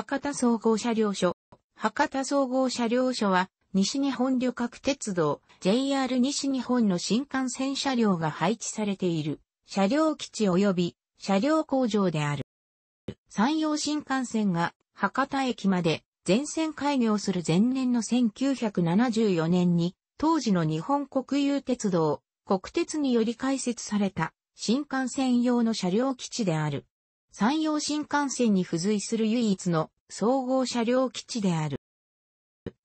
博多総合車両所。博多総合車両所は、西日本旅客鉄道、JR 西日本の新幹線車両が配置されている、車両基地及び車両工場である。山陽新幹線が博多駅まで全線開業する前年の1974年に、当時の日本国有鉄道、国鉄により開設された新幹線用の車両基地である。山陽新幹線に付随する唯一の総合車両基地である。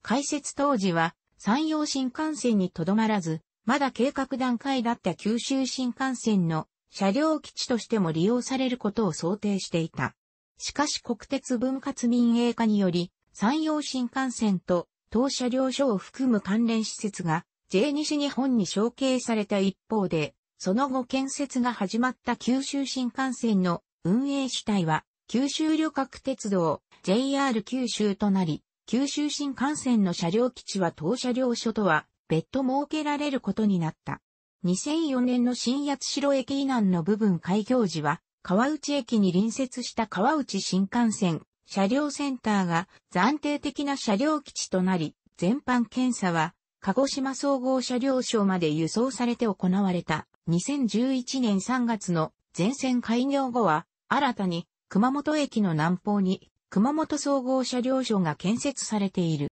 開設当時は山陽新幹線にとどまらず、まだ計画段階だった九州新幹線の車両基地としても利用されることを想定していた。しかし国鉄分割民営化により、山陽新幹線と当車両所を含む関連施設が J 西日本に承継された一方で、その後建設が始まった九州新幹線の運営主体は、九州旅客鉄道、JR 九州となり、九州新幹線の車両基地は当車両所とは別途設けられることになった。2004年の新八代駅以南の部分開業時は、川内駅に隣接した川内新幹線車両センターが暫定的な車両基地となり、全般検査は鹿児島総合車両省まで輸送されて行われた。2011年3月の全線開業後は新たに熊本駅の南方に熊本総合車両所が建設されている。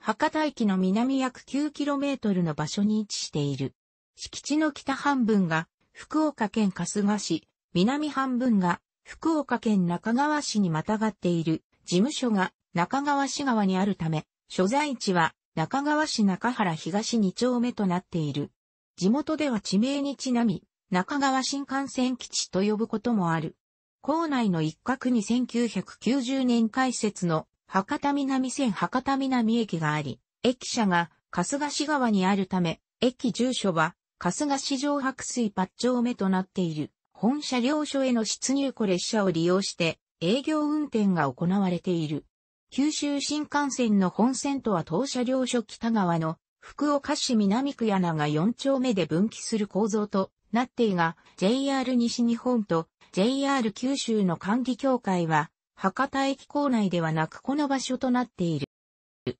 博多駅の南約 9km の場所に位置している。敷地の北半分が福岡県春日市、南半分が福岡県中川市にまたがっている事務所が中川市側にあるため、所在地は中川市中原東2丁目となっている。地元では地名にちなみ、中川新幹線基地と呼ぶこともある。校内の一角に1990年開設の博多南線博多南駅があり、駅舎が春日市川にあるため、駅住所は春日市上白水八丁目となっている。本車両所への出入庫列車を利用して営業運転が行われている。九州新幹線の本線とは当車両所北側の福岡市南区柳が4丁目で分岐する構造となっていが JR 西日本と JR 九州の管理協会は、博多駅構内ではなくこの場所となっている。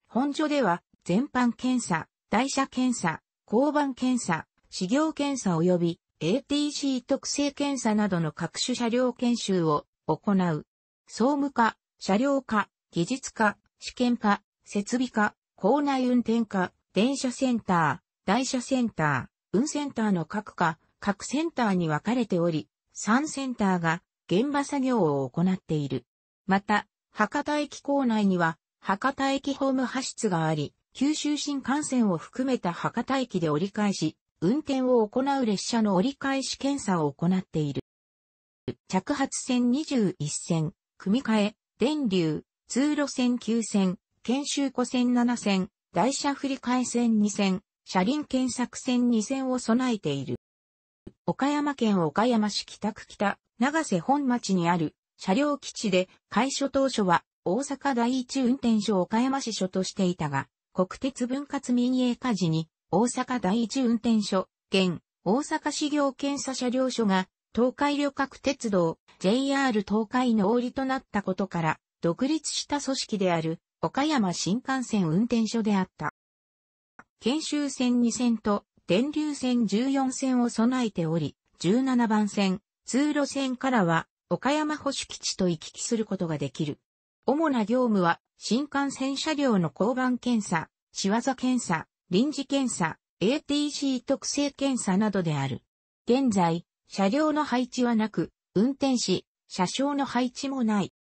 本所では、全般検査、台車検査、交番検査、始業検査及び ATC 特性検査などの各種車両研修を行う。総務課、車両課、技術課、試験課、設備課、校内運転課、電車センター、台車センター、運センターの各課、各センターに分かれており、3センターが現場作業を行っている。また、博多駅構内には博多駅ホーム派出があり、九州新幹線を含めた博多駅で折り返し、運転を行う列車の折り返し検査を行っている。着発線21線、組み替え、電流、通路線9線、研修湖線7線、台車振り替え線2線、車輪検索線2線を備えている。岡山県岡山市北区北、長瀬本町にある車両基地で開所当初は大阪第一運転所岡山支所としていたが、国鉄分割民営化時に大阪第一運転所、現大阪市業検査車両所が東海旅客鉄道 JR 東海の折となったことから独立した組織である岡山新幹線運転所であった。研修線2線と電流線14線を備えており、17番線、通路線からは、岡山保守基地と行き来することができる。主な業務は、新幹線車両の交番検査、仕業検査、臨時検査、ATC 特性検査などである。現在、車両の配置はなく、運転士、車掌の配置もない。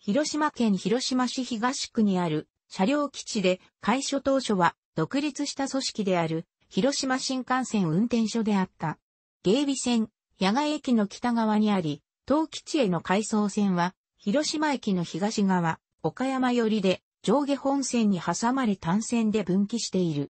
広島県広島市東区にある車両基地で、開所当初は独立した組織である広島新幹線運転所であった。芸備線、野外駅の北側にあり、東吉への回送線は、広島駅の東側、岡山寄りで、上下本線に挟まれ単線で分岐している。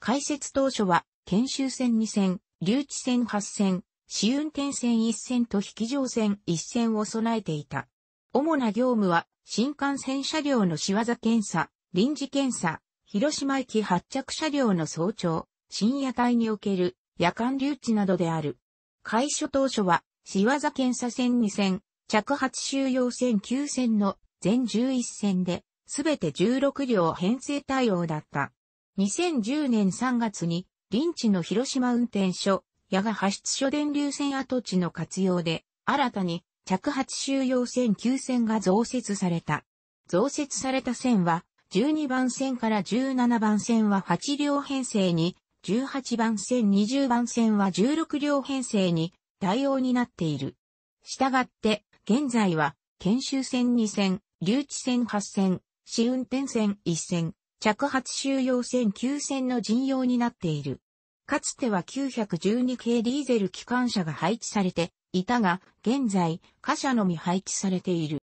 開設当初は、研修線2線、留置線8線、試運転線1線と引き乗線1線を備えていた。主な業務は、新幹線車両の仕業検査、臨時検査、広島駅発着車両の早朝、深夜帯における夜間留置などである。開所当初は、仕業検査線2線、着発収容線9線の全11線で、すべて16両編成対応だった。2010年3月に、臨地の広島運転所、矢が発出所電流線跡地の活用で、新たに着発収容線9線が増設された。増設された線は、12番線から17番線は8両編成に、18番線20番線は16両編成に対応になっている。したがって、現在は、研修線2線、留置線8線、試運転線1線、着発収容線9線の陣容になっている。かつては912系ディーゼル機関車が配置されていたが、現在、貨車のみ配置されている。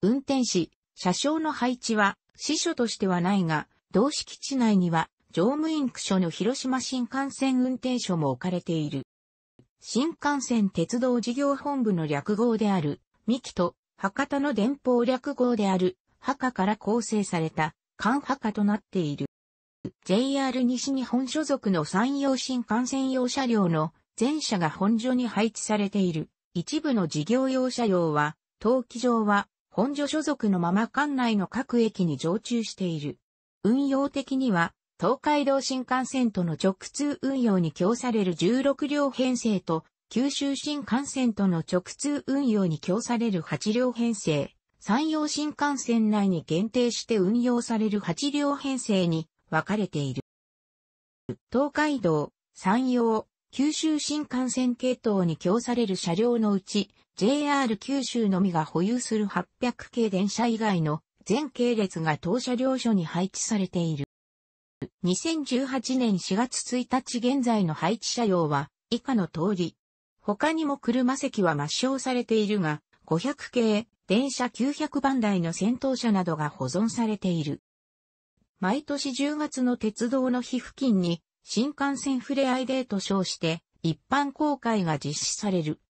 運転士、車掌の配置は、支所としてはないが、同敷地内には、乗務員区所の広島新幹線運転所も置かれている。新幹線鉄道事業本部の略号である、三木と博多の電報略号である、博から構成された、関博となっている。JR 西日本所属の山陽新幹線用車両の全車が本所に配置されている。一部の事業用車両は、登記上は本所所属のまま管内の各駅に常駐している。運用的には、東海道新幹線との直通運用に供される16両編成と、九州新幹線との直通運用に供される8両編成、山陽新幹線内に限定して運用される8両編成に分かれている。東海道、山陽、九州新幹線系統に供される車両のうち、JR 九州のみが保有する800系電車以外の全系列が当車両所に配置されている。2018年4月1日現在の配置車両は以下の通り。他にも車席は抹消されているが、500系、電車900番台の先頭車などが保存されている。毎年10月の鉄道の日付近に新幹線触れ合いデーと称して一般公開が実施される。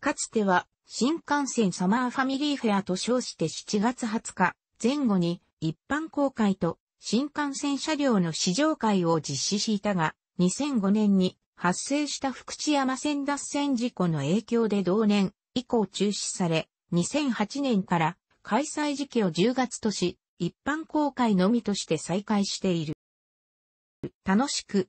かつては新幹線サマーファミリーフェアと称して7月20日前後に一般公開と新幹線車両の試乗会を実施していたが、2005年に発生した福知山線脱線事故の影響で同年以降中止され、2008年から開催時期を10月とし、一般公開のみとして再開している。楽しく